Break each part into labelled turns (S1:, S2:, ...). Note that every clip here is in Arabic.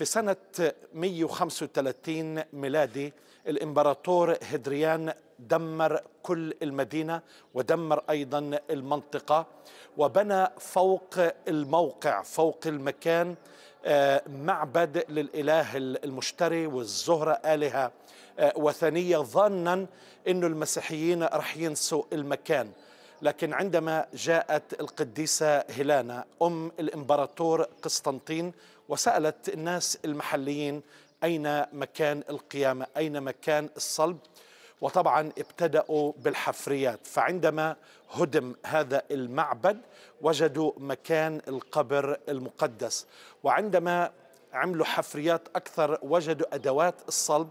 S1: في سنة 135 ميلادي الإمبراطور هدريان دمر كل المدينة ودمر أيضا المنطقة وبنى فوق الموقع فوق المكان آه، معبد للإله المشتري والزهرة آلهة آه، وثنية ظنا أن المسيحيين رح ينسوا المكان لكن عندما جاءت القديسة هيلانا أم الإمبراطور قسطنطين وسألت الناس المحليين أين مكان القيامة أين مكان الصلب وطبعا ابتدأوا بالحفريات فعندما هدم هذا المعبد وجدوا مكان القبر المقدس وعندما عملوا حفريات أكثر وجدوا أدوات الصلب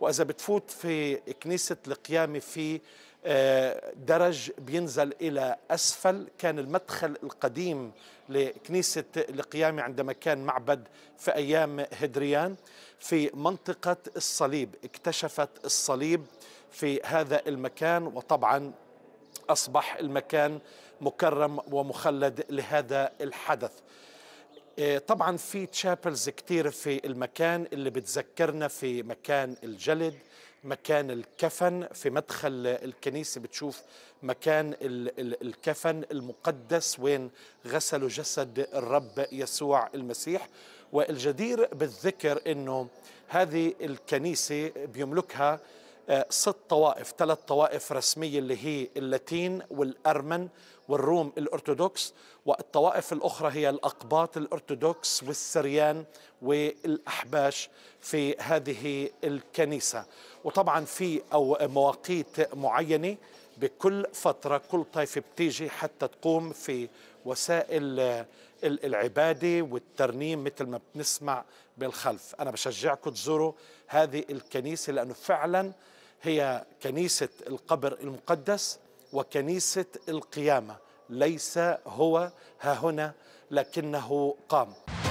S1: وإذا بتفوت في كنيسة القيامة في آه، درج بينزل إلى أسفل كان المدخل القديم لكنيسة القيامة عندما كان معبد في أيام هدريان في منطقة الصليب اكتشفت الصليب في هذا المكان وطبعا أصبح المكان مكرم ومخلد لهذا الحدث آه، طبعا في تشابلز كتير في المكان اللي بتذكرنا في مكان الجلد مكان الكفن في مدخل الكنيسة بتشوف مكان الكفن المقدس وين غسلوا جسد الرب يسوع المسيح والجدير بالذكر أنه هذه الكنيسة بيملكها آه، ست طوائف ثلاث طوائف رسمية اللي هي اللاتين والأرمن والروم الأرثوذكس والطوائف الأخرى هي الأقباط الأرثوذكس والسريان والأحباش في هذه الكنيسة وطبعا في أو مواقيت معينة بكل فترة كل طائفة بتيجي حتى تقوم في وسائل العبادة والترنيم مثل ما بنسمع بالخلف أنا بشجعكم تزوروا هذه الكنيسة لأنه فعلا هي كنيسة القبر المقدس وكنيسة القيامة ليس هو ها هنا لكنه قام